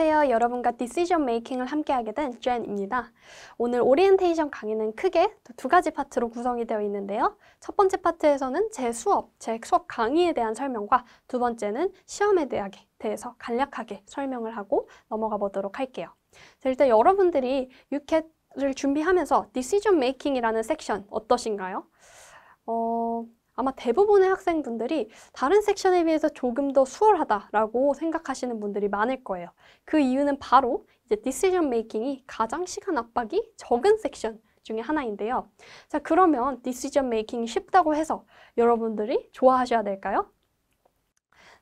안녕하세요. 여러분과 디시전 메이킹을 함께하게 된 젠입니다. 오늘 오리엔테이션 강의는 크게 두 가지 파트로 구성이 되어 있는데요. 첫 번째 파트에서는 제 수업, 제 수업 강의에 대한 설명과 두 번째는 시험에 대해서 간략하게 설명을 하고 넘어가 보도록 할게요. 일단 여러분들이 유캣을 준비하면서 디시전 메이킹이라는 섹션 어떠신가요? 어... 아마 대부분의 학생분들이 다른 섹션에 비해서 조금 더 수월하다라고 생각하시는 분들이 많을 거예요. 그 이유는 바로 이제 디시전 메이킹이 가장 시간 압박이 적은 섹션 중에 하나인데요. 자, 그러면 디시전 메이킹이 쉽다고 해서 여러분들이 좋아하셔야 될까요?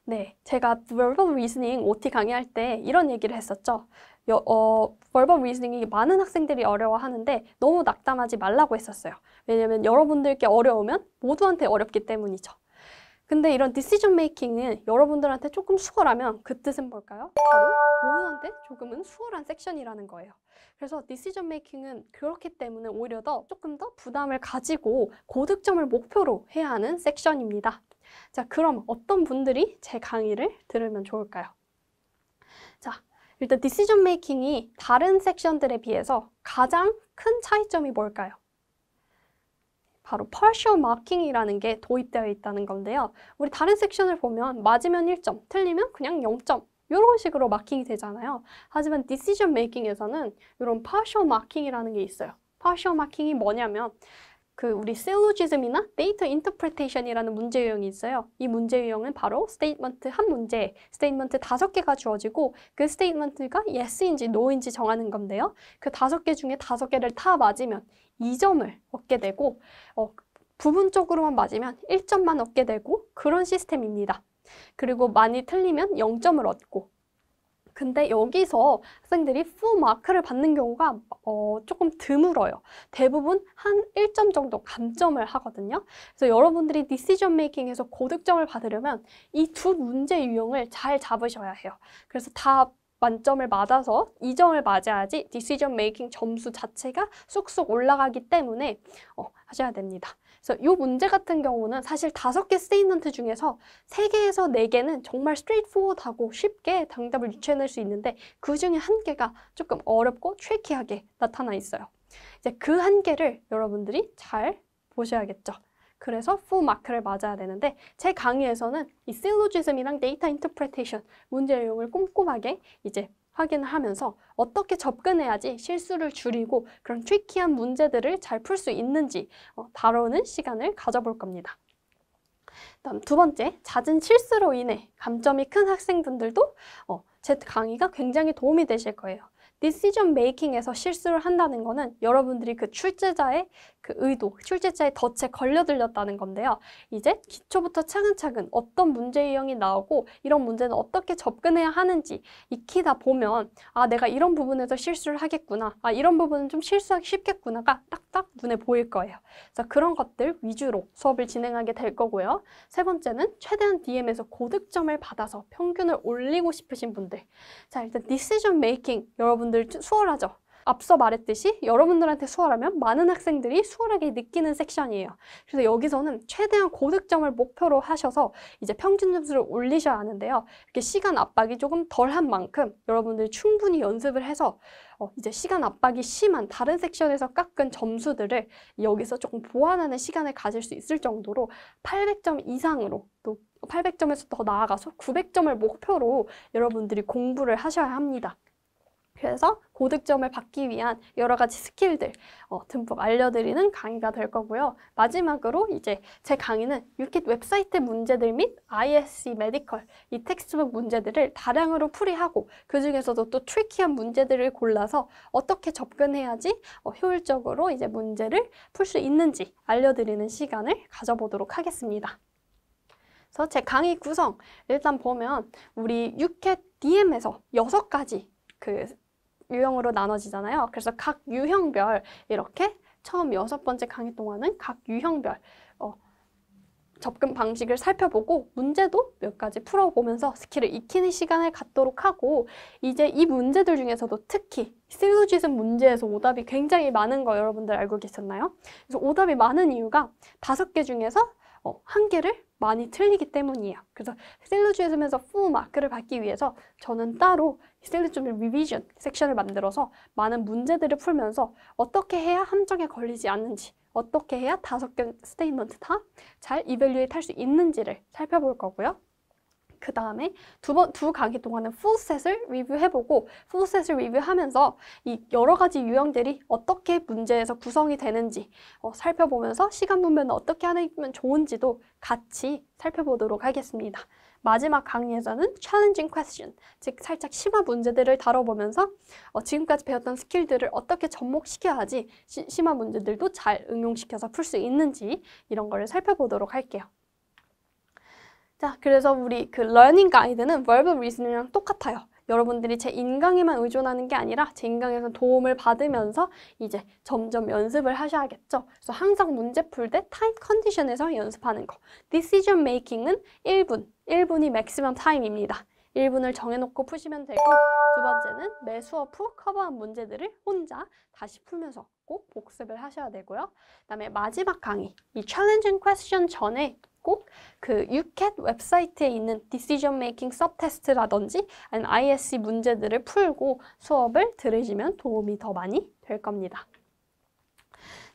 네, 제가 verbal reasoning OT 강의할 때 이런 얘기를 했었죠. 여, 어, 벌번 리스닝이 많은 학생들이 어려워하는데 너무 낙담하지 말라고 했었어요. 왜냐면 여러분들께 어려우면 모두한테 어렵기 때문이죠. 근데 이런 디시전 메이킹은 여러분들한테 조금 수월하면 그 뜻은 뭘까요? 바로 모두한테 조금은 수월한 섹션이라는 거예요. 그래서 디시전 메이킹은 그렇기 때문에 오히려 더 조금 더 부담을 가지고 고득점을 목표로 해야 하는 섹션입니다. 자, 그럼 어떤 분들이 제 강의를 들으면 좋을까요? 자, 일단 디시전 메이킹이 다른 섹션들에 비해서 가장 큰 차이점이 뭘까요? 바로 partial marking이라는 게 도입되어 있다는 건데요. 우리 다른 섹션을 보면 맞으면 1점, 틀리면 그냥 0점 이런 식으로 마킹이 되잖아요. 하지만 디시 c 메이킹에서는 이런 partial marking이라는 게 있어요. partial marking이 뭐냐면 그 우리 실로지즘이나 데이터 인터프레테이션이라는 문제 유형이 있어요. 이 문제 유형은 바로 스테이트먼트 한 문제, 스테이트먼트 다섯 개가 주어지고 그 스테이트먼트가 yes인지 no인지 정하는 건데요. 그 다섯 개 중에 다섯 개를 다 맞으면 2점을 얻게 되고 어, 부분적으로만 맞으면 1점만 얻게 되고 그런 시스템입니다. 그리고 많이 틀리면 0점을 얻고 근데 여기서 학생들이 풀 마크를 받는 경우가 어, 조금 드물어요. 대부분 한 1점 정도 감점을 하거든요. 그래서 여러분들이 디시전 메이킹에서 고득점을 받으려면 이 두 문제 유형을 잘 잡으셔야 해요. 그래서 다 만점을 맞아서 2점을 맞아야지 디시전 메이킹 점수 자체가 쑥쑥 올라가기 때문에 어, 하셔야 됩니다. 그래서 이 문제 같은 경우는 사실 다섯 개 스테이먼트 중에서 세 개에서 네 개는 정말 스트레이트포워드하고 쉽게 정답을 유추해낼 수 있는데 그 중에 한 개가 조금 어렵고 트래키하게 나타나 있어요. 이제 그 한 개를 여러분들이 잘 보셔야겠죠. 그래서 full m a r k 를 맞아야 되는데 제 강의에서는 이 s l l 실 i s m 이랑 data interpretation 문제 내용을 꼼꼼하게 이제 확인을 하면서 어떻게 접근해야지 실수를 줄이고 그런 트리키한 문제들을 잘 풀 수 있는지 어, 다루는 시간을 가져볼 겁니다. 다음 두 번째, 잦은 실수로 인해 감점이 큰 학생분들도 제 어, 강의가 굉장히 도움이 되실 거예요. 디시전 메이킹에서 실수를 한다는 거는 여러분들이 그 출제자의 그 의도, 출제자의 덫에 걸려들렸다는 건데요. 이제 기초부터 차근차근 어떤 문제 유형이 나오고 이런 문제는 어떻게 접근해야 하는지 익히다 보면 아 내가 이런 부분에서 실수를 하겠구나, 아 이런 부분은 좀 실수하기 쉽겠구나가 딱딱 눈에 보일 거예요. 그래서 그런 것들 위주로 수업을 진행하게 될 거고요. 세 번째는 최대한 DM에서 고득점을 받아서 평균을 올리고 싶으신 분들. 자 일단 디시전 메이킹 여러분들 수월하죠? 앞서 말했듯이 여러분들한테 수월하면 많은 학생들이 수월하게 느끼는 섹션이에요. 그래서 여기서는 최대한 고득점을 목표로 하셔서 이제 평균 점수를 올리셔야 하는데요. 이렇게 시간 압박이 조금 덜한 만큼 여러분들이 충분히 연습을 해서 어, 이제 시간 압박이 심한 다른 섹션에서 깎은 점수들을 여기서 조금 보완하는 시간을 가질 수 있을 정도로 800점 이상으로 또 800점에서 더 나아가서 900점을 목표로 여러분들이 공부를 하셔야 합니다. 그래서 고득점을 받기 위한 여러 가지 스킬들 어, 듬뿍 알려드리는 강의가 될 거고요. 마지막으로 이제 제 강의는 유킷 웹사이트 문제들 및 ISC 메디컬 이 텍스트북 문제들을 다량으로 풀이하고 그 중에서도 또 트리키한 문제들을 골라서 어떻게 접근해야지 어, 효율적으로 이제 문제를 풀 수 있는지 알려드리는 시간을 가져보도록 하겠습니다. 그래서 제 강의 구성 일단 보면 우리 유켓 DM에서 여섯 가지 그 유형으로 나눠지잖아요. 그래서 각 유형별 이렇게 처음 여섯 번째 강의 동안은 각 유형별 어, 접근 방식을 살펴보고 문제도 몇 가지 풀어보면서 스킬을 익히는 시간을 갖도록 하고 이제 이 문제들 중에서도 특히 싱수짓은 문제에서 오답이 굉장히 많은 거 여러분들 알고 계셨나요? 그래서 오답이 많은 이유가 다섯 개 중에서 어, 한계를 많이 틀리기 때문이에요. 그래서 셀러주에서풀 마크를 받기 위해서 저는 따로 셀러주 리비전 섹션을 만들어서 많은 문제들을 풀면서 어떻게 해야 함정에 걸리지 않는지 어떻게 해야 다섯 개스테이먼트다 잘 이벨류에탈 수 있는지를 살펴볼 거고요. 그 다음에 두 번, 두 강의 동안은 풀셋을 리뷰해보고 풀셋을 리뷰하면서 이 여러 가지 유형들이 어떻게 문제에서 구성이 되는지 어, 살펴보면서 시간 분배는 어떻게 하면 좋은지도 같이 살펴보도록 하겠습니다. 마지막 강의에서는 challenging question, 즉 살짝 심화 문제들을 다뤄보면서 어, 지금까지 배웠던 스킬들을 어떻게 접목시켜야 지 심화 문제들도 잘 응용시켜서 풀 수 있는지 이런 거를 살펴보도록 할게요. 자, 그래서 우리 그 러닝 가이드는 verb reasoning이랑 똑같아요. 여러분들이 제 인강에만 의존하는 게 아니라 제 인강에서 도움을 받으면서 이제 점점 연습을 하셔야겠죠. 그래서 항상 문제 풀 때 타임 컨디션에서 연습하는 거. Decision making은 1분, 1분이 맥시멈 타임입니다. 1분을 정해놓고 푸시면 되고 두 번째는 매 수업 후 커버한 문제들을 혼자 다시 풀면서 꼭 복습을 하셔야 되고요. 그다음에 마지막 강의, 이 challenging question 전에 꼭그 유캣 웹사이트에 있는 디시전 메이킹 서 테스트라든지 아니면 ISC e 문제들을 풀고 수업을 들으시면 도움이 더 많이 될 겁니다.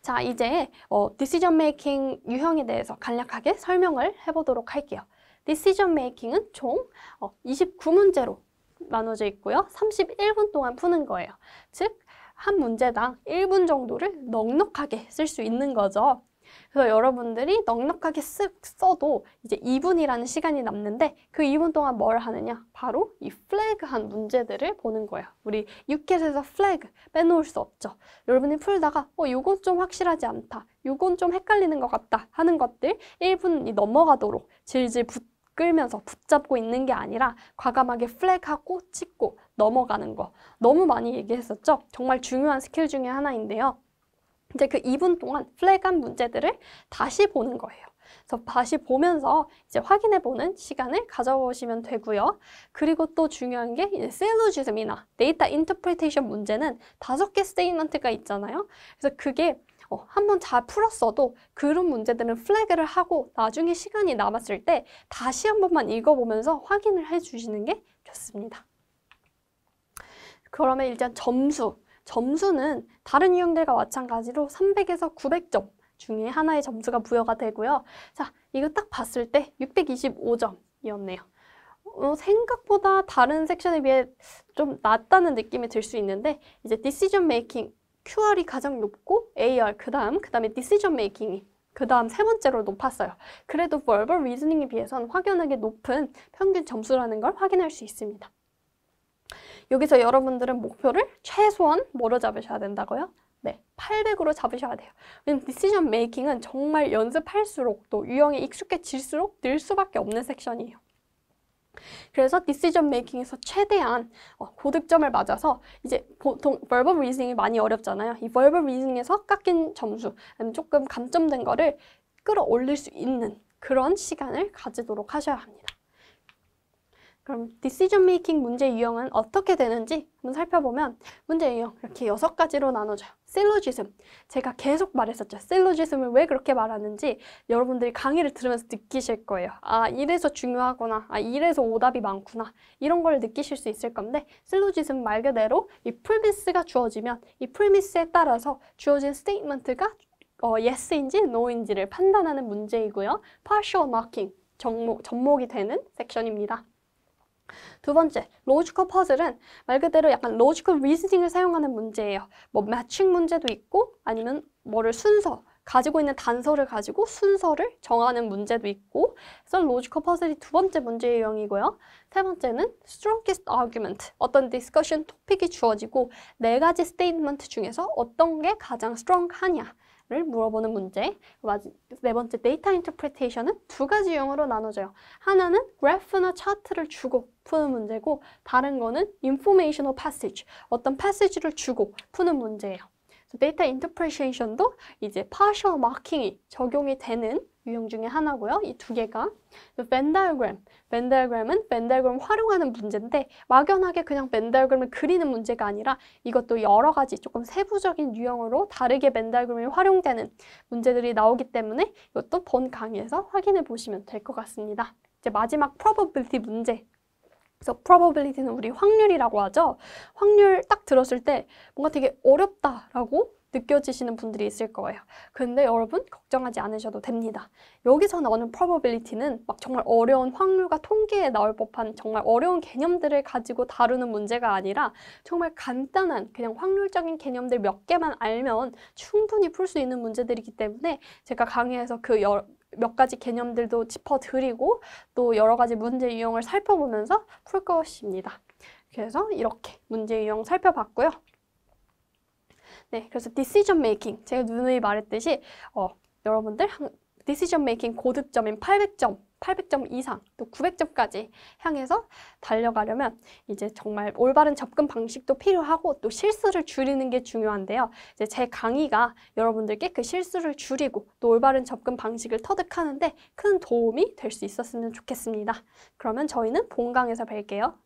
자, 이제 어, 디시전 메이킹 유형에 대해서 간략하게 설명을 해보도록 할게요. 디시전 메이킹은 총 어, 29문제로 나눠져 있고요. 31분 동안 푸는 거예요. 즉, 한 문제당 1분 정도를 넉넉하게 쓸 수 있는 거죠. 그래서 여러분들이 넉넉하게 쓱 써도 이제 2분이라는 시간이 남는데 그 2분 동안 뭘 하느냐? 바로 이 플래그한 문제들을 보는 거예요. 우리 유켓에서 플래그 빼놓을 수 없죠. 여러분이 풀다가 어이건좀 확실하지 않다. 이건좀 헷갈리는 것 같다 하는 것들 1분이 넘어가도록 질질 붙 끌면서 붙잡고 있는 게 아니라 과감하게 플래그하고 찍고 넘어가는 거 너무 많이 얘기했었죠? 정말 중요한 스킬 중에 하나인데요. 이제 그 2분 동안 플래그한 문제들을 다시 보는 거예요. 그래서 다시 보면서 이제 확인해 보는 시간을 가져보시면 되고요. 그리고 또 중요한 게 셀로지즘이나 데이터 인터프리테이션 문제는 다섯 개 스테이먼트가 있잖아요. 그래서 그게 어, 한번 잘 풀었어도 그런 문제들은 플래그를 하고 나중에 시간이 남았을 때 다시 한 번만 읽어보면서 확인을 해주시는 게 좋습니다. 그러면 일단 점수 점수는 다른 유형들과 마찬가지로 300에서 900점 중에 하나의 점수가 부여가 되고요. 자, 이거 딱 봤을 때 625점이었네요. 어, 생각보다 다른 섹션에 비해 좀 낮다는 느낌이 들 수 있는데 이제 d e c i s i QR이 가장 높고 AR, 그 다음, 그 다음에 d e c i s i 이그 다음 세 번째로 높았어요. 그래도 verbal reasoning에 비해선 확연하게 높은 평균 점수라는 걸 확인할 수 있습니다. 여기서 여러분들은 목표를 최소한 뭐로 잡으셔야 된다고요? 네, 800으로 잡으셔야 돼요. 왜냐면 디시전 메이킹은 정말 연습할수록 또 유형에 익숙해질수록 늘 수밖에 없는 섹션이에요. 그래서 디시전 메이킹에서 최대한 어, 고득점을 맞아서 이제 보통 verbal reasoning이 많이 어렵잖아요. 이 verbal reasoning에서 깎인 점수, 조금 감점된 거를 끌어올릴 수 있는 그런 시간을 가지도록 하셔야 합니다. 그럼 디시전 메이킹 문제 유형은 어떻게 되는지 한번 살펴보면 문제 유형 이렇게 여섯 가지로 나눠져요. 실로지즘 제가 계속 말했었죠. 실로지즘을 왜 그렇게 말하는지 여러분들이 강의를 들으면서 느끼실 거예요. 아 이래서 중요하구나. 아 이래서 오답이 많구나. 이런 걸 느끼실 수 있을 건데 실로지즘 말 그대로 이 풀미스가 주어지면 이 풀미스에 따라서 주어진 스테이트먼트가 어, yes인지 no인지를 판단하는 문제이고요. partial marking, 정목, 접목이 되는 섹션입니다. 두 번째, 로지컬 퍼즐은 말 그대로 약간 로지컬 리즈닝을 사용하는 문제예요. 뭐 매칭 문제도 있고 아니면 뭐를 순서, 가지고 있는 단서를 가지고 순서를 정하는 문제도 있고 그래서 로지컬 퍼즐이 두 번째 문제 유형이고요. 세 번째는 strongest argument, 어떤 디스커션 토픽이 주어지고 네 가지 스테이트먼트 중에서 어떤 게 가장 strong하냐 를 물어보는 문제. 네 번째 데이터 인터프레테이션은 두 가지 유형으로 나눠져요. 하나는 그래프나 차트를 주고 푸는 문제고 다른 거는 인포메이셔널 패시지, 어떤 패시지를 주고 푸는 문제예요. 데이터 인터프레테이션도 이제 파셜 마킹이 적용이 되는 유형 중에 하나고요. 이 두 개가 벤다이그램, 벤다이그램은 벤다이그램 활용하는 문제인데 막연하게 그냥 벤다이그램을 그리는 문제가 아니라 이것도 여러 가지 조금 세부적인 유형으로 다르게 벤다이그램이 활용되는 문제들이 나오기 때문에 이것도 본 강의에서 확인해 보시면 될 것 같습니다. 이제 마지막 probability 문제 그래서 probability는 우리 확률이라고 하죠. 확률 딱 들었을 때 뭔가 되게 어렵다라고 느껴지시는 분들이 있을 거예요. 근데 여러분 걱정하지 않으셔도 됩니다. 여기서 나오는 probability는 막 정말 어려운 확률과 통계에 나올 법한 정말 어려운 개념들을 가지고 다루는 문제가 아니라 정말 간단한 그냥 확률적인 개념들 몇 개만 알면 충분히 풀 수 있는 문제들이기 때문에 제가 강의에서 그여몇 가지 개념들도 짚어드리고 또 여러 가지 문제 유형을 살펴보면서 풀 것입니다. 그래서 이렇게 문제 유형 살펴봤고요. 네, 그래서 decision making. 제가 누누이 말했듯이 어, 여러분들 decision making 고득점인 800점, 800점 이상, 또 900점까지 향해서 달려가려면 이제 정말 올바른 접근 방식도 필요하고 또 실수를 줄이는 게 중요한데요. 이제 제 강의가 여러분들께 그 실수를 줄이고 또 올바른 접근 방식을 터득하는데 큰 도움이 될 수 있었으면 좋겠습니다. 그러면 저희는 본강에서 뵐게요.